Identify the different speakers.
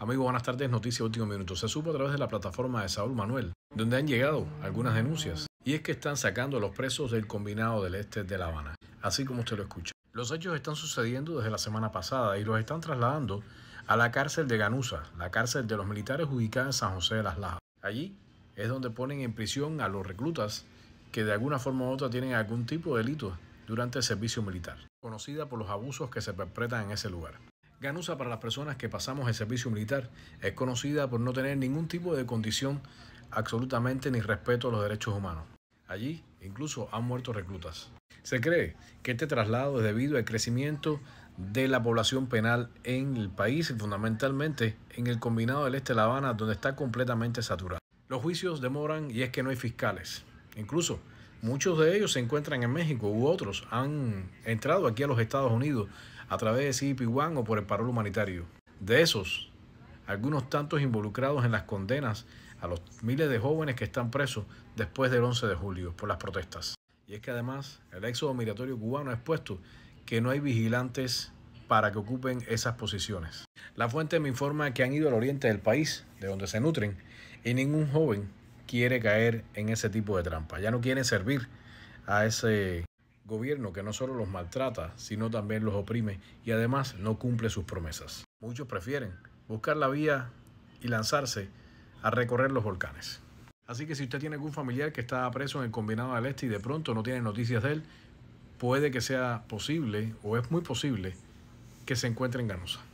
Speaker 1: Amigos, buenas tardes. Noticia Último Minuto. Se supo a través de la plataforma de Saúl Manuel, donde han llegado algunas denuncias. Y es que están sacando a los presos del combinado del este de La Habana, así como usted lo escucha. Los hechos están sucediendo desde la semana pasada y los están trasladando a la cárcel de Ganusa, la cárcel de los militares ubicada en San José de las Lajas. Allí es donde ponen en prisión a los reclutas que de alguna forma u otra tienen algún tipo de delito durante el servicio militar, conocida por los abusos que se perpetran en ese lugar. Ganusa para las personas que pasamos el servicio militar es conocida por no tener ningún tipo de condición absolutamente ni respeto a los derechos humanos. Allí incluso han muerto reclutas. Se cree que este traslado es debido al crecimiento de la población penal en el país, fundamentalmente en el combinado del este de La Habana, donde está completamente saturado. Los juicios demoran y es que no hay fiscales. Incluso Muchos de ellos se encuentran en México u otros han entrado aquí a los Estados Unidos a través de CIP-1 o por el parol humanitario. De esos, algunos tantos involucrados en las condenas a los miles de jóvenes que están presos después del 11 de julio por las protestas. Y es que además el éxodo migratorio cubano ha expuesto que no hay vigilantes para que ocupen esas posiciones. La fuente me informa que han ido al oriente del país, de donde se nutren, y ningún joven quiere caer en ese tipo de trampa. Ya no quiere servir a ese gobierno que no solo los maltrata, sino también los oprime y además no cumple sus promesas. Muchos prefieren buscar la vía y lanzarse a recorrer los volcanes. Así que si usted tiene algún familiar que está preso en el combinado del este y de pronto no tiene noticias de él, puede que sea posible o es muy posible que se encuentre en Ganosa.